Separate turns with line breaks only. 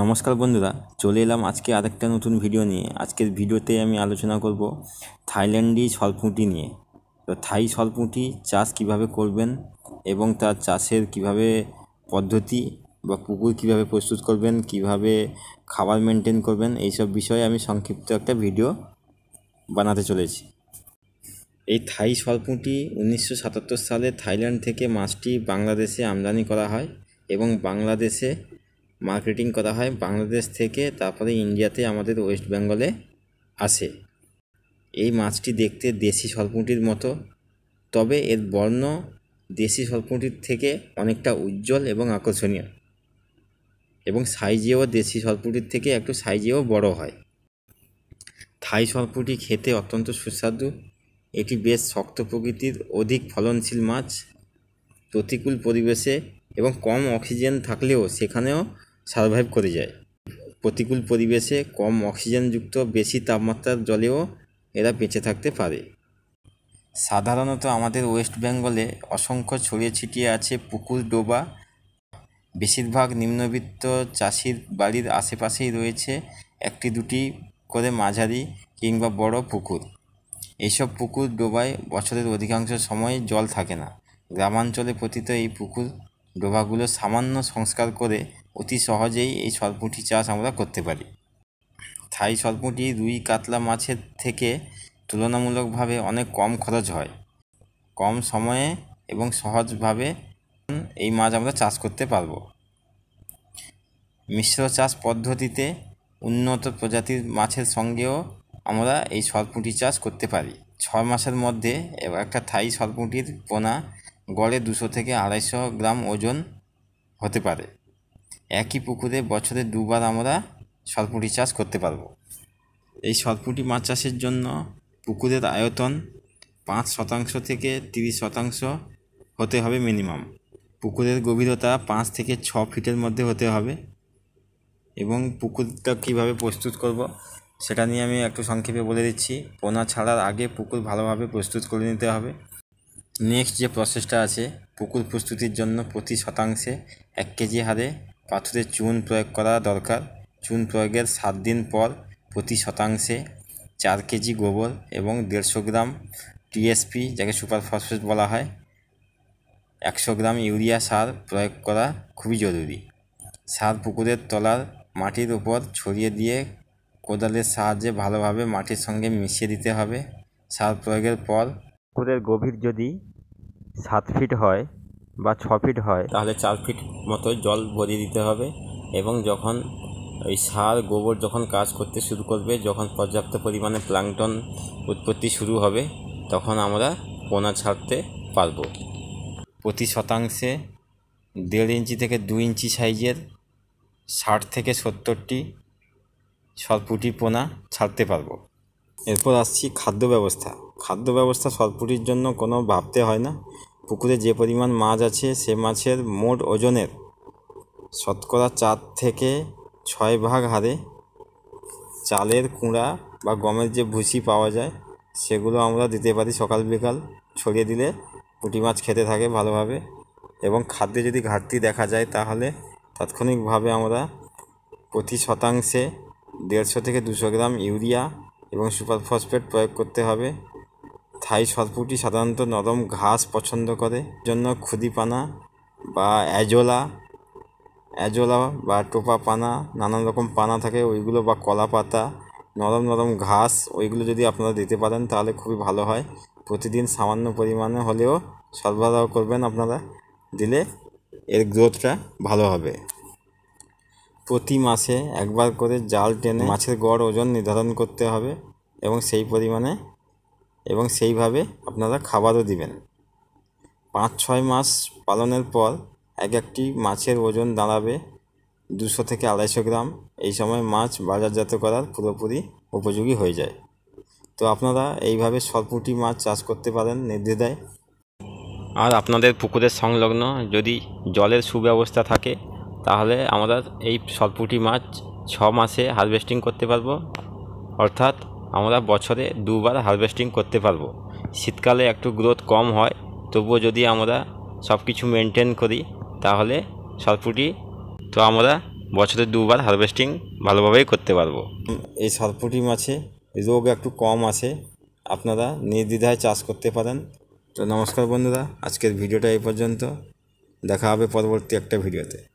নমস্কার বন্ধুরা চলে এলাম আজকে আরেকটা নতুন ভিডিও নিয়ে আজকের ভিডিওতে আমি আলোচনা করব থাইল্যান্ডি সলপুঁটি নিয়ে তো থাই সলপুঁটি চাষ কিভাবে করবেন এবং তার চাষের কিভাবে পদ্ধতি বা পুকুর কিভাবে প্রস্তুত করবেন কিভাবে খাবার মেনটেন করবেন এইসব বিষয়ে আমি সংক্ষিপ্ত একটা ভিডিও বানাতে চলেছি এই থাই সলপুঁটি উনিশশো সাতাত্তর সালে থাইল্যান্ড থেকে মাছটি বাংলাদেশে আমদানি করা হয় এবং বাংলাদেশে মার্কেটিং করা হয় বাংলাদেশ থেকে তারপরে ইন্ডিয়াতে আমাদের ওয়েস্ট বেঙ্গলে আসে এই মাছটি দেখতে দেশি সরপুঁটির মতো তবে এর বর্ণ দেশি সরপুঁটির থেকে অনেকটা উজ্জ্বল এবং আকর্ষণীয় এবং সাইজেও দেশি সরপুঁটির থেকে একটু সাইজেও বড় হয় থাই সরপুঁটি খেতে অত্যন্ত সুস্বাদু এটি বেশ শক্ত প্রকৃতির অধিক ফলনশীল মাছ প্রতিকূল পরিবেশে এবং কম অক্সিজেন থাকলেও সেখানেও সার্ভাইভ করে যায় প্রতিকূল পরিবেশে কম অক্সিজেনযুক্ত বেশি তাপমাত্রার জলেও এরা বেঁচে থাকতে পারে সাধারণত আমাদের ওয়েস্ট বেঙ্গলে অসংখ্য ছড়িয়ে ছিটিয়ে আছে পুকুর ডোবা বেশিরভাগ নিম্নবিত্ত চাষির বাড়ির আশেপাশেই রয়েছে একটি দুটি করে মাঝারি কিংবা বড় পুকুর এইসব পুকুর ডোবায় বছরের অধিকাংশ সময় জল থাকে না গ্রামাঞ্চলে পতিত এই পুকুর ডোবাগুলো সামান্য সংস্কার করে অতি সহজেই এই সরপুঁটি চাষ আমরা করতে পারি থাই সরপুঁটি রুই কাতলা মাছের থেকে তুলনামূলকভাবে অনেক কম খরচ হয় কম সময়ে এবং সহজভাবে এই মাছ আমরা চাষ করতে পারব মিশ্র চাষ পদ্ধতিতে উন্নত প্রজাতির মাছের সঙ্গেও আমরা এই সরপুঁটি চাষ করতে পারি ছয় মাসের মধ্যে একটা থাই সরপুঁটির পোনা গড়ে দুশো থেকে আড়াইশো গ্রাম ওজন হতে পারে একই পুকুরে বছরে দুবার আমরা সরপুঁটি চাষ করতে পারবো এই সরপুঁটি মাছ চাষের জন্য পুকুরের আয়তন পাঁচ শতাংশ থেকে তিরিশ শতাংশ হতে হবে মিনিমাম পুকুরের গভীরতা পাঁচ থেকে ছ ফিটের মধ্যে হতে হবে এবং পুকুরটা কীভাবে প্রস্তুত করব সেটা নিয়ে আমি একটু সংক্ষেপে বলে দিচ্ছি পোনা ছাড়ার আগে পুকুর ভালোভাবে প্রস্তুত করে নিতে হবে নেক্সট যে প্রসেসটা আছে পুকুর প্রস্তুতির জন্য প্রতি শতাংশে এক কেজি হারে পাথরে চুন প্রয়োগ করা দরকার চুন প্রয়োগের সাত দিন পর প্রতি শতাংশে চার কেজি গোবর এবং দেড়শো গ্রাম টিএসপি যাকে সুপার ফসফেট বলা হয় একশো গ্রাম ইউরিয়া সার প্রয়োগ করা খুবই জরুরি সার পুকুরের তলার মাটির উপর ছড়িয়ে দিয়ে কোদালের সাহায্যে ভালোভাবে মাটির সঙ্গে মিশিয়ে দিতে হবে সার প্রয়োগের পর পুকুরের গভীর যদি সাত ফিট হয় বা ছ ফিট হয় তাহলে চার ফিট মতো জল ভরিয়ে দিতে হবে এবং যখন ওই সার গোবর যখন কাজ করতে শুরু করবে যখন পর্যাপ্ত পরিমাণে প্লাংটন উৎপত্তি শুরু হবে তখন আমরা পোনা ছাড়তে পারব প্রতি শতাংশে দেড় ইঞ্চি থেকে দু ইঞ্চি সাইজের ষাট থেকে সত্তরটি সরপুটি পোনা ছাড়তে পারবো এরপর আসছি খাদ্য ব্যবস্থা খাদ্য ব্যবস্থা সরপুটির জন্য কোনো ভাবতে হয় না পুকুরে যে পরিমাণ মাছ আছে সে মাছের মোট ওজনের শতকরা চার থেকে ছয় ভাগ হারে চালের কুঁড়া বা গমের যে ভুসি পাওয়া যায় সেগুলো আমরা দিতে পারি সকাল বিকাল ছড়িয়ে দিলে পুঁটি মাছ খেতে থাকে ভালোভাবে এবং খাদ্যে যদি ঘাটতি দেখা যায় তাহলে তাৎক্ষণিকভাবে আমরা প্রতি শতাংশে দেড়শো থেকে দুশো গ্রাম ইউরিয়া এবং সুপার ফসফেট প্রয়োগ করতে হবে থাই সরপুটি সাধারণত নরম ঘাস পছন্দ করে জন্য খুদিপানা বা অ্যাজোলা অ্যাজোলা বা টোপা পানা নানান রকম পানা থাকে ওইগুলো বা কলা পাতা নরম নরম ঘাস ওইগুলো যদি আপনারা দিতে পারেন তাহলে খুবই ভালো হয় প্রতিদিন সামান্য পরিমাণে হলেও সরবরাহ করবেন আপনারা দিলে এর গ্রোথটা ভালো হবে প্রতি মাসে একবার করে জাল টেনে মাছের গড় ওজন নির্ধারণ করতে হবে এবং সেই পরিমাণে এবং সেইভাবে আপনারা খাবারও দিবেন পাঁচ ছয় মাস পালনের পর এক একটি মাছের ওজন দাঁড়াবে দুশো থেকে আড়াইশো গ্রাম এই সময় মাছ বাজারজাত করার পুরোপুরি উপযোগী হয়ে যায় তো আপনারা এইভাবে সরপুটি মাছ চাষ করতে পারেন নির্দ্বিধায় আর আপনাদের পুকুরের সংলগ্ন যদি জলের সুব্যবস্থা থাকে তাহলে আমরা এই সরপুটি মাছ ছ মাসে হারভেস্টিং করতে পারবো অর্থাৎ আমরা বছরে দুবার হারভেস্টিং করতে পারবো শীতকালে একটু গ্রোথ কম হয় তবুও যদি আমরা সব কিছু মেনটেন করি তাহলে সরপুটি তো আমরা বছরে দুবার হারভেস্টিং ভালোভাবেই করতে পারবো এই সরপুটি মাছে রোগ একটু কম আছে আপনারা নির্দ্বিধায় চাষ করতে পারেন তো নমস্কার বন্ধুরা আজকের ভিডিওটা এই পর্যন্ত দেখা হবে পরবর্তী একটা ভিডিওতে